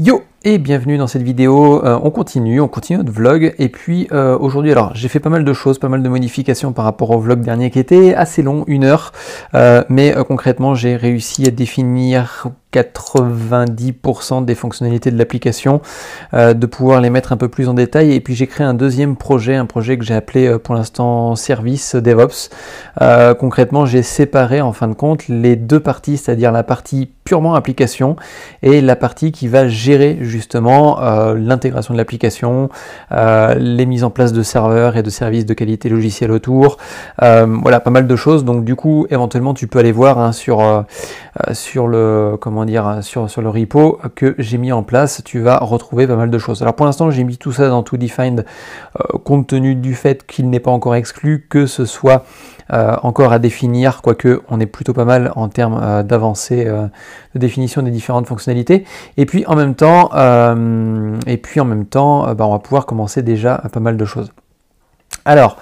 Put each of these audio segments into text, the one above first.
Yo et bienvenue dans cette vidéo, euh, on continue, on continue notre vlog et puis euh, aujourd'hui alors j'ai fait pas mal de choses, pas mal de modifications par rapport au vlog dernier qui était assez long, une heure, euh, mais concrètement j'ai réussi à définir 90% des fonctionnalités de l'application, euh, de pouvoir les mettre un peu plus en détail. Et puis j'ai créé un deuxième projet, un projet que j'ai appelé euh, pour l'instant service DevOps. Euh, concrètement, j'ai séparé en fin de compte les deux parties, c'est-à-dire la partie purement application et la partie qui va gérer justement l'intégration de l'application, les mises en place de serveurs et de services de qualité logicielle autour. voilà, pas mal de choses. Donc du coup, éventuellement, tu peux aller voir hein, sur, sur le... Comment dire, euh, sur, le repo que j'ai mis en place, tu vas retrouver pas mal de choses. Alors pour l'instant, j'ai mis tout ça dans To Defined, euh, compte tenu du fait qu'il n'est pas encore exclu, que ce soit euh, encore à définir, quoique on est plutôt pas mal en termes d'avancée de définition des différentes fonctionnalités. Et puis en même temps, et puis en même temps bah, on va pouvoir commencer déjà pas mal de choses. Alors,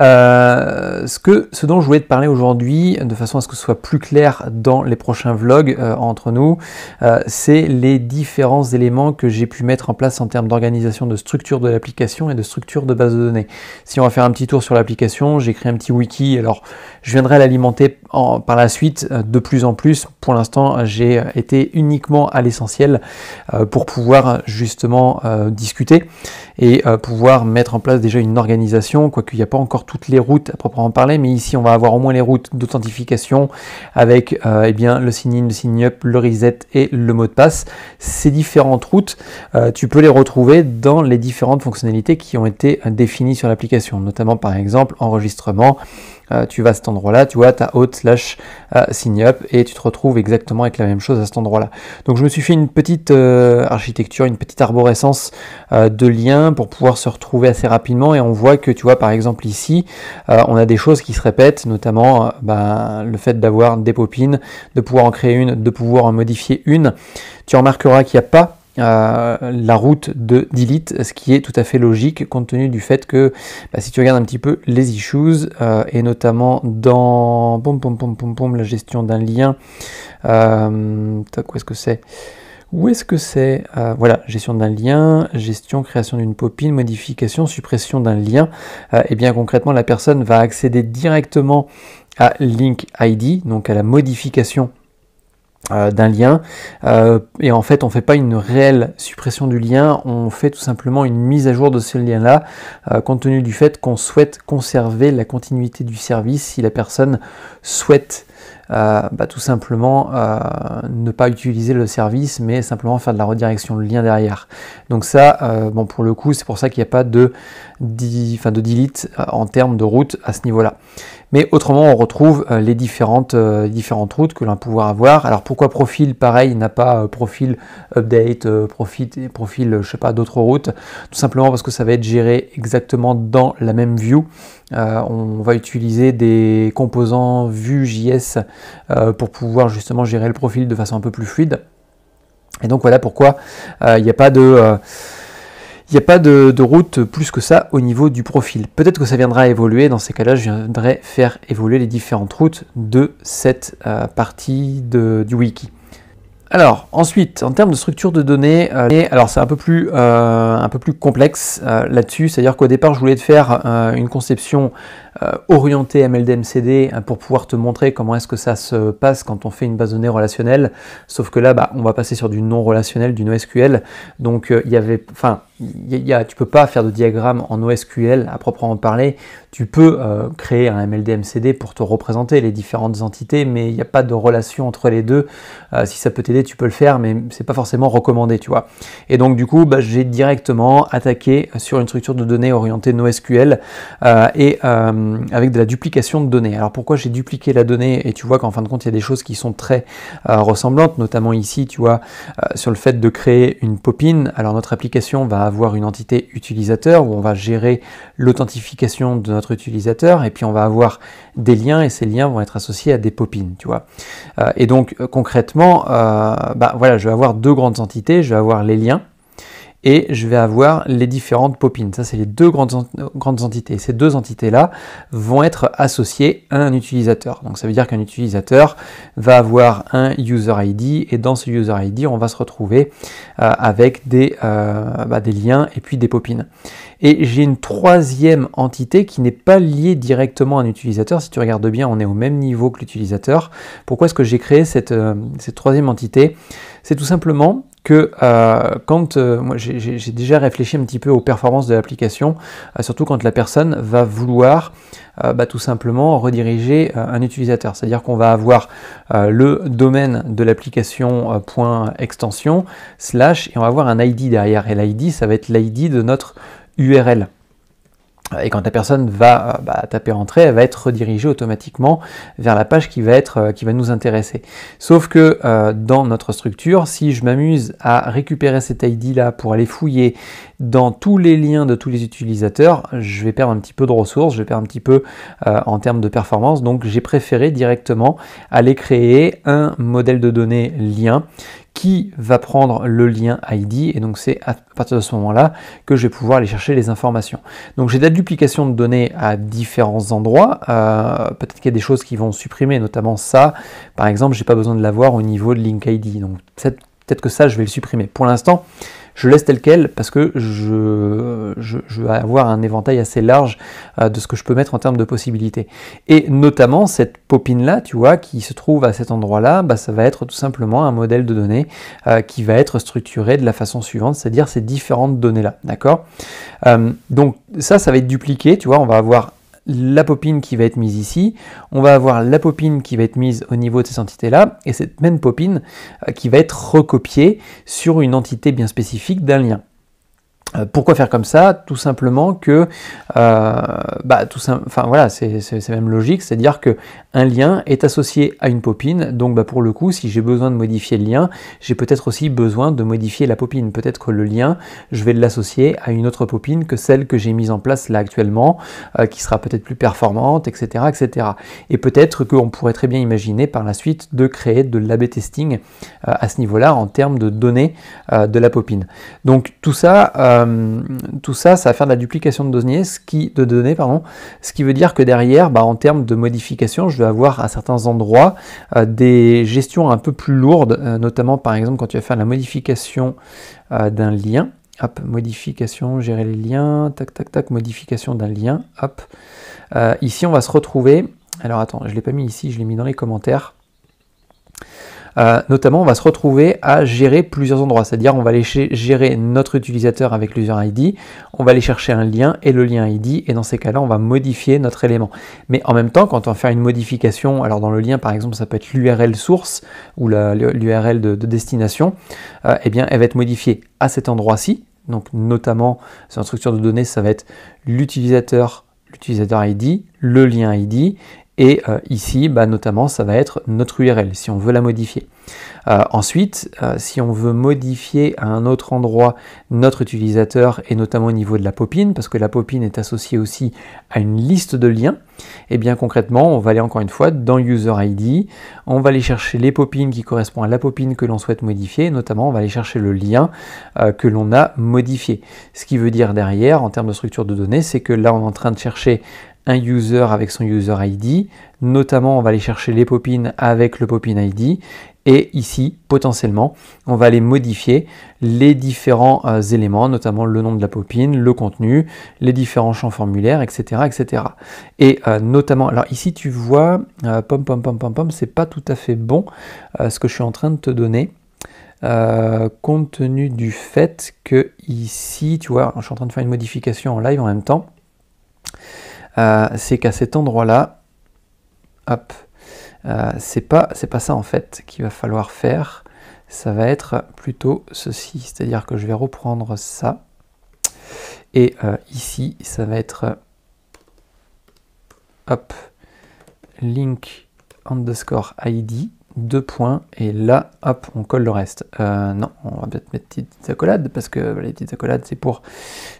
euh, ce, que, ce dont je voulais te parler aujourd'hui, de façon à ce que ce soit plus clair dans les prochains vlogs euh, entre nous, euh, c'est les différents éléments que j'ai pu mettre en place en termes d'organisation de structure de l'application et de structure de base de données. Si on va faire un petit tour sur l'application, j'ai créé un petit wiki, alors je viendrai l'alimenter par la suite de plus en plus. Pour l'instant, j'ai été uniquement à l'essentiel pour pouvoir justement discuter et pouvoir mettre en place déjà une organisation, quoiqu'il n'y a pas encore toutes les routes à proprement parler, mais ici on va avoir au moins les routes d'authentification avec euh, eh bien, le sign-in, le sign-up, le reset et le mot de passe. Ces différentes routes, euh, tu peux les retrouver dans les différentes fonctionnalités qui ont été définies sur l'application, notamment par exemple enregistrement, euh, tu vas à cet endroit-là, tu vois ta haute slash euh, sign up et tu te retrouves exactement avec la même chose à cet endroit-là. Donc je me suis fait une petite euh, architecture, une petite arborescence de liens pour pouvoir se retrouver assez rapidement et on voit que tu vois par exemple ici, on a des choses qui se répètent, notamment ben, le fait d'avoir des popines, de pouvoir en créer une, de pouvoir en modifier une. Tu remarqueras qu'il n'y a pas euh, la route de delete, ce qui est tout à fait logique compte tenu du fait que bah, si tu regardes un petit peu les issues euh, et notamment dans pom, pom, pom, pom, la gestion d'un lien, euh, où est-ce que c'est où est-ce que c'est euh, Voilà, gestion d'un lien, gestion, création d'une popine, modification, suppression d'un lien. et bien concrètement, la personne va accéder directement à link ID, donc à la modification euh, d'un lien euh, et en fait on fait pas une réelle suppression du lien on fait tout simplement une mise à jour de ce lien là euh, compte tenu du fait qu'on souhaite conserver la continuité du service si la personne souhaite euh, bah, tout simplement ne pas utiliser le service mais simplement faire de la redirection le lien derrière donc ça bon pour le coup c'est pour ça qu'il n'y a pas de enfin de delete euh, en termes de route à ce niveau-là. Mais autrement, on retrouve euh, les différentes, euh, différentes routes que l'on va pouvoir avoir. Alors pourquoi profil Pareil, n'a pas profil update, profil, profil, je sais pas, d'autres routes. Tout simplement parce que ça va être géré exactement dans la même view. on va utiliser des composants JS pour pouvoir justement gérer le profil de façon un peu plus fluide. Et donc voilà pourquoi il n'y a pas de... Il n'y a pas de, route plus que ça au niveau du profil. Peut-être que ça viendra évoluer, dans ces cas-là, je viendrai faire évoluer les différentes routes de cette euh, partie du wiki. Alors ensuite, en termes de structure de données, euh, alors c'est un peu plus, euh, complexe là-dessus, c'est-à-dire qu'au départ je voulais faire une conception euh, orienté MLDMCD hein, pour pouvoir te montrer comment est-ce que ça se passe quand on fait une base de données relationnelle. Sauf que là, bah, on va passer sur du non relationnel, du NoSQL. Donc euh, il y avait, enfin, il y tu peux pas faire de diagramme en NoSQL à proprement parler. Tu peux euh, créer un MLDMCD pour te représenter les différentes entités, mais il n'y a pas de relation entre les deux. si ça peut t'aider, tu peux le faire, mais c'est pas forcément recommandé, tu vois. Et donc du coup, bah, j'ai directement attaqué sur une structure de données orientée NoSQL et euh, avec de la duplication de données. Alors pourquoi j'ai dupliqué la donnée et tu vois qu'en fin de compte il y a des choses qui sont très euh, ressemblantes, notamment ici tu vois euh, sur le fait de créer une popine. Alors notre application va avoir une entité utilisateur où on va gérer l'authentification de notre utilisateur et puis on va avoir des liens et ces liens vont être associés à des popines tu vois. et donc concrètement bah voilà je vais avoir deux grandes entités, je vais avoir les liens et je vais avoir les différentes popines. Ça, c'est les deux grandes, grandes entités. Ces deux entités-là vont être associées à un utilisateur. Donc ça veut dire qu'un utilisateur va avoir un user ID et dans ce user ID, on va se retrouver euh, avec des, euh, bah, des liens et puis des popines. Et j'ai une troisième entité qui n'est pas liée directement à un utilisateur. Si tu regardes bien, on est au même niveau que l'utilisateur. Pourquoi est-ce que j'ai créé cette, euh, cette troisième entité C'est tout simplement que euh, quand euh, moi j'ai déjà réfléchi un petit peu aux performances de l'application, euh, surtout quand la personne va vouloir bah, tout simplement rediriger un utilisateur. C'est-à-dire qu'on va avoir le domaine de l'application point extension slash et on va avoir un ID derrière. Et l'ID, ça va être l'ID de notre URL. Et quand la personne va euh, bah, taper Entrée, elle va être redirigée automatiquement vers la page qui va, être, euh, qui va nous intéresser. Sauf que euh, dans notre structure, si je m'amuse à récupérer cet ID-là pour aller fouiller dans tous les liens de tous les utilisateurs, je vais perdre un petit peu de ressources, je vais perdre un petit peu en termes de performance. Donc j'ai préféré directement aller créer un modèle de données lien qui va prendre le lien ID et donc c'est à partir de ce moment-là que je vais pouvoir aller chercher les informations. Donc j'ai des duplications de données à différents endroits. Euh, peut-être qu'il y a des choses qui vont supprimer, notamment ça. Par exemple, j'ai pas besoin de l'avoir au niveau de Link ID. Donc peut-être que ça, je vais le supprimer. Pour l'instant, je laisse tel quel parce que je, je, vais avoir un éventail assez large euh, de ce que je peux mettre en termes de possibilités. Et notamment, cette popine-là, tu vois, qui se trouve à cet endroit-là, bah, ça va être tout simplement un modèle de données euh, qui va être structuré de la façon suivante, c'est-à-dire ces différentes données-là, d'accord euh, Donc ça, ça va être dupliqué, tu vois, on va avoir la popine qui va être mise ici, on va avoir la popine qui va être mise au niveau de ces entités là et cette même popine euh, qui va être recopiée sur une entité bien spécifique d'un lien. Euh, pourquoi faire comme ça Tout simplement que, euh, bah, tout enfin voilà, c'est même logique, c'est-à-dire que un lien est associé à une popine, donc bah, pour le coup, si j'ai besoin de modifier le lien, j'ai peut-être aussi besoin de modifier la popine. Peut-être que le lien, je vais l'associer à une autre popine que celle que j'ai mise en place là actuellement, euh, qui sera peut-être plus performante, etc., etc. Et peut-être qu'on pourrait très bien imaginer par la suite de créer de l'AB testing à ce niveau-là en termes de données de la popine. Donc tout ça euh, tout ça, ça va faire de la duplication de données, ce qui, pardon, ce qui veut dire que derrière, bah, en termes de modifications, je vais avoir à certains endroits euh, des gestions un peu plus lourdes, euh, notamment par exemple quand tu vas faire la modification d'un lien. Hop, modification, gérer les liens, tac, tac, tac, modification d'un lien, hop. ici, on va se retrouver, alors attends, je ne l'ai pas mis ici, je l'ai mis dans les commentaires. Euh, notamment, on va se retrouver à gérer plusieurs endroits, c'est-à-dire on va aller gérer notre utilisateur avec l'user ID, on va aller chercher un lien et le lien ID, et dans ces cas-là, on va modifier notre élément. Mais en même temps, quand on va faire une modification, alors dans le lien par exemple, ça peut être l'URL source ou l'URL de, destination, euh, eh bien, elle va être modifiée à cet endroit-ci. Donc notamment, c'est une structure de données, ça va être l'utilisateur l'utilisateur ID, le lien ID et euh, ici, bah, notamment, ça va être notre URL si on veut la modifier. Euh, ensuite, euh, si on veut modifier à un autre endroit notre utilisateur et notamment au niveau de la popine, parce que la popine est associée aussi à une liste de liens, et eh bien concrètement, on va aller encore une fois dans User ID, on va aller chercher les popines qui correspondent à la popine que l'on souhaite modifier, notamment on va aller chercher le lien que l'on a modifié. Ce qui veut dire derrière, en termes de structure de données, c'est que là on est en train de chercher un user avec son user ID. Notamment, on va aller chercher les popines avec le popin ID. Et ici, potentiellement, on va aller modifier les différents euh, éléments, notamment le nom de la popine, le contenu, les différents champs formulaires, etc. etc. Et euh, notamment, alors ici, tu vois, euh, pom pom pom pom pom, c'est pas tout à fait bon ce que je suis en train de te donner. compte tenu du fait que ici, tu vois, je suis en train de faire une modification en live en même temps. Euh, c'est qu'à cet endroit-là, hop, euh, c'est pas, pas ça en fait qu'il va falloir faire, ça va être plutôt ceci, c'est-à-dire que je vais reprendre ça, et euh, ici, ça va être, hop, link underscore ID, deux points, et là, hop, on colle le reste. non, on va peut-être mettre petites accolades, parce que les petites accolades, c'est pour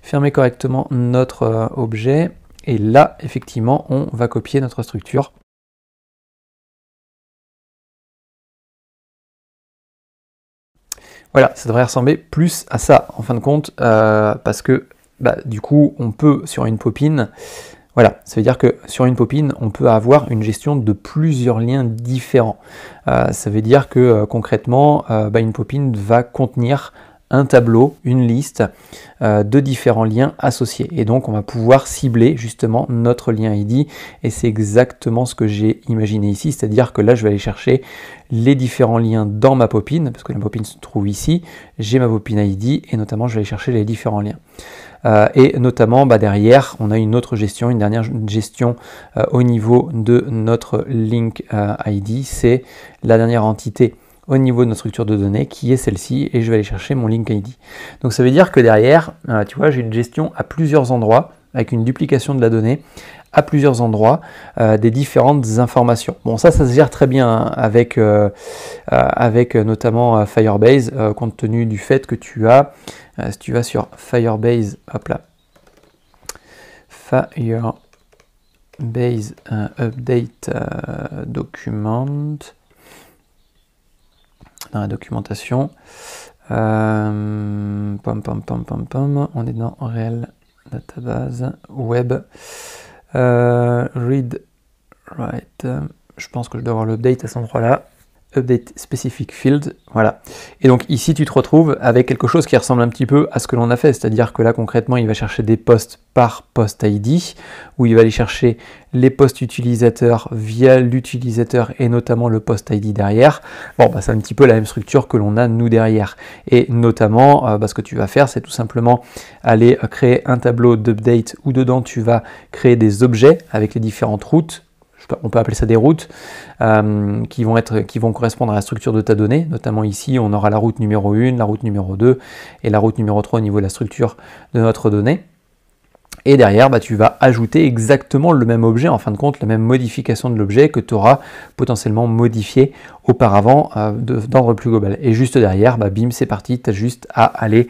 fermer correctement notre objet. Et là, effectivement, on va copier notre structure. Voilà, ça devrait ressembler plus à ça, en fin de compte, euh, parce que bah, du coup, on peut, sur une popine, voilà, ça veut dire que sur une popine, on peut avoir une gestion de plusieurs liens différents. Euh, ça veut dire que euh, concrètement, bah, une popine va contenir un tableau, une liste euh, de différents liens associés. Et donc on va pouvoir cibler justement notre lien ID et c'est exactement ce que j'ai imaginé ici, c'est-à-dire que là je vais aller chercher les différents liens dans ma popine, parce que la popine se trouve ici, j'ai ma popine ID et notamment je vais aller chercher les différents liens. Euh, et notamment bah, derrière on a une autre gestion, une dernière gestion euh, au niveau de notre link ID, c'est la dernière entité au niveau de notre structure de données qui est celle-ci et je vais aller chercher mon link ID. Donc ça veut dire que derrière, euh, tu vois, j'ai une gestion à plusieurs endroits avec une duplication de la donnée à plusieurs endroits euh, des différentes informations. Bon, ça, ça se gère très bien hein, avec, euh, avec notamment Firebase, compte tenu du fait que tu as, si tu vas sur Firebase, hop là, Firebase Update Document, la documentation. pom, pom, pom, pom, pom. On est dans Real Database Web. Euh, read, write. Je pense que je dois avoir l'update à cet endroit-là. Update Specific Field, voilà. Et donc ici, tu te retrouves avec quelque chose qui ressemble un petit peu à ce que l'on a fait, c'est-à-dire que là, concrètement, il va chercher des postes par post ID, où il va aller chercher les postes utilisateurs via l'utilisateur et notamment le post ID derrière. Bon, bah, c'est un petit peu la même structure que l'on a nous derrière. Et notamment, parce euh, bah, ce que tu vas faire, c'est tout simplement aller euh, créer un tableau d'update où dedans, tu vas créer des objets avec les différentes routes on peut appeler ça des routes, euh, qui, vont qui vont correspondre à la structure de ta donnée. Notamment ici, on aura la route numéro 1, la route numéro 2 et la route numéro 3 au niveau de la structure de notre donnée. Et derrière, bah, tu vas ajouter exactement le même objet, en fin de compte, la même modification de l'objet que tu auras potentiellement modifié auparavant euh, dans d'ordre plus global. Et juste derrière, bah, bim, c'est parti, tu as juste à aller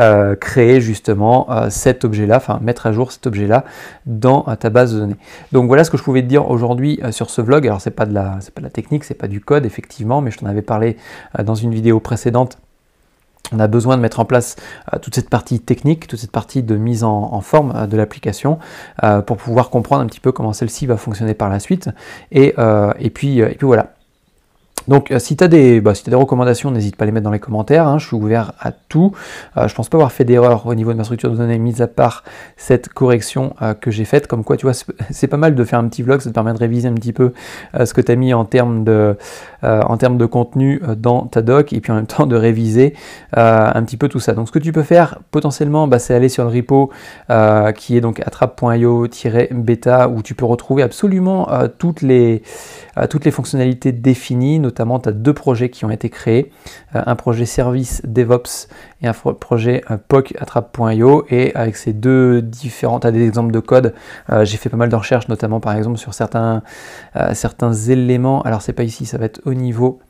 euh, créer justement euh, cet objet-là, enfin mettre à jour cet objet-là dans ta base de données. Donc voilà ce que je pouvais te dire aujourd'hui sur ce vlog. Alors c'est pas de la, c'est pas de la technique, c'est pas du code effectivement, mais je t'en avais parlé dans une vidéo précédente on a besoin de mettre en place euh, toute cette partie technique, toute cette partie de mise en, forme euh, de l'application euh, pour pouvoir comprendre un petit peu comment celle-ci va fonctionner par la suite. Et, et, puis, et puis voilà. Donc euh, si tu as, bah, si des recommandations, n'hésite pas à les mettre dans les commentaires, hein. je suis ouvert à tout. Euh, je pense pas avoir fait d'erreur au niveau de ma structure de données, mis à part cette correction euh, que j'ai faite. Comme quoi, tu vois, c'est pas mal de faire un petit vlog, ça te permet de réviser un petit peu euh, ce que tu as mis en termes de, en de contenu dans ta doc, et puis en même temps de réviser un petit peu tout ça. Donc ce que tu peux faire potentiellement, bah, c'est aller sur le repo qui est donc attrape.io-beta, où tu peux retrouver absolument toutes, les, toutes les fonctionnalités définies, notamment, tu as deux projets qui ont été créés, euh, un projet service DevOps et un projet euh, POC attrape.io. Et avec ces deux différents, tu as des exemples de code. Euh, j'ai fait pas mal de recherches, notamment par exemple sur certains, certains éléments. Alors, c'est pas ici, ça va être au niveau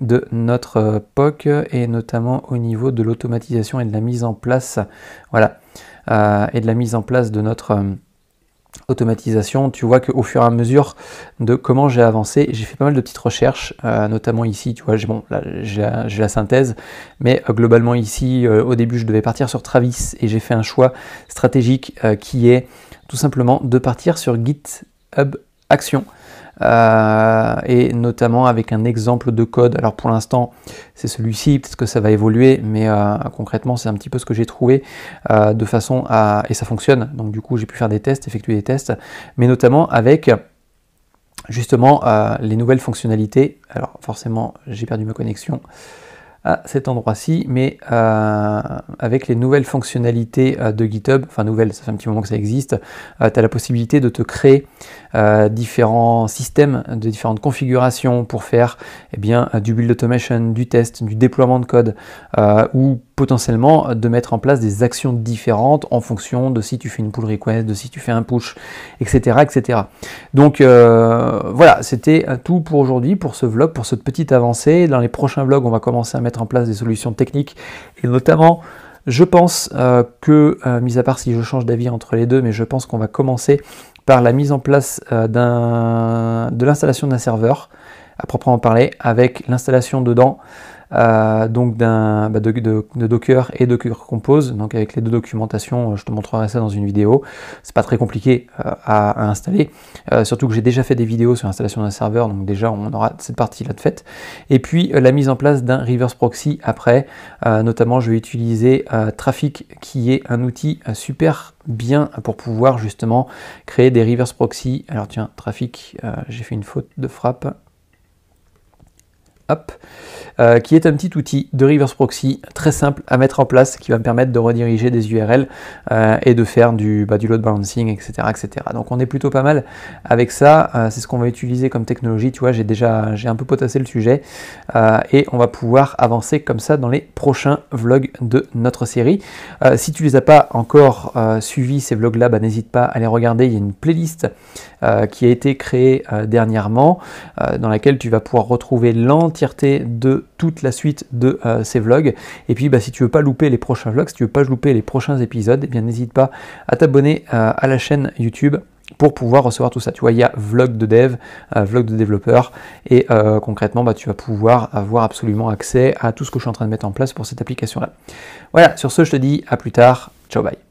de notre POC et notamment au niveau de l'automatisation et de la mise en place. Voilà. et de la mise en place de notre automatisation, tu vois qu'au fur et à mesure de comment j'ai avancé, j'ai fait pas mal de petites recherches, euh, notamment ici, tu vois, j'ai bon, la, la, synthèse, mais euh, globalement ici, euh, au début, je devais partir sur Travis et j'ai fait un choix stratégique qui est tout simplement de partir sur GitHub Action euh, et notamment avec un exemple de code. Alors pour l'instant, c'est celui-ci, peut-être que ça va évoluer, mais euh, concrètement, c'est un petit peu ce que j'ai trouvé euh, de façon à. Et ça fonctionne, donc du coup, j'ai pu faire des tests, effectuer des tests, mais notamment avec justement les nouvelles fonctionnalités. Alors forcément, j'ai perdu ma connexion à cet endroit-ci, mais euh, avec les nouvelles fonctionnalités euh, de GitHub, enfin nouvelles, ça fait un petit moment que ça existe, euh, tu as la possibilité de te créer différents systèmes, de différentes configurations pour faire eh bien, du build automation, du test, du déploiement de code, ou potentiellement euh, de mettre en place des actions différentes en fonction de si tu fais une pull request, de si tu fais un push, etc. etc. Donc euh, voilà, c'était euh, tout pour aujourd'hui, pour ce vlog, pour cette petite avancée. Dans les prochains vlogs, on va commencer à mettre en place des solutions techniques et notamment... Je pense que, mis à part si je change d'avis entre les deux, mais je pense qu'on va commencer par la mise en place de l'installation d'un serveur, à proprement parler, avec l'installation dedans euh, donc bah, de, Docker et Docker Compose. Donc avec les deux documentations, euh, je te montrerai ça dans une vidéo. C'est pas très compliqué euh, à, installer, surtout que j'ai déjà fait des vidéos sur l'installation d'un serveur, donc déjà on aura cette partie là de fait. Et puis la mise en place d'un reverse proxy après, notamment je vais utiliser Traffic qui est un outil super bien pour pouvoir justement créer des reverse proxy. Alors tiens, Traffic, j'ai fait une faute de frappe. Euh, qui est un petit outil de reverse proxy très simple à mettre en place qui va me permettre de rediriger des URL euh, et de faire du, bah, du load balancing, etc., etc. Donc on est plutôt pas mal avec ça. Euh, c'est ce qu'on va utiliser comme technologie. Tu vois, j'ai déjà j'ai un peu potassé le sujet et on va pouvoir avancer comme ça dans les prochains vlogs de notre série. si tu les as pas encore suivis ces vlogs là, bah, n'hésite pas à les regarder. Il y a une playlist qui a été créée dernièrement dans laquelle tu vas pouvoir retrouver l'entrée de toute la suite de euh, ces vlogs. Et puis bah, si tu veux pas louper les prochains vlogs, si tu veux pas louper les prochains épisodes, et eh bien n'hésite pas à t'abonner euh, à la chaîne YouTube pour pouvoir recevoir tout ça. Tu vois, il y a vlog de dev, euh, vlog de développeur, et concrètement, bah, tu vas pouvoir avoir absolument accès à tout ce que je suis en train de mettre en place pour cette application-là. Voilà, sur ce, je te dis à plus tard. Ciao, bye.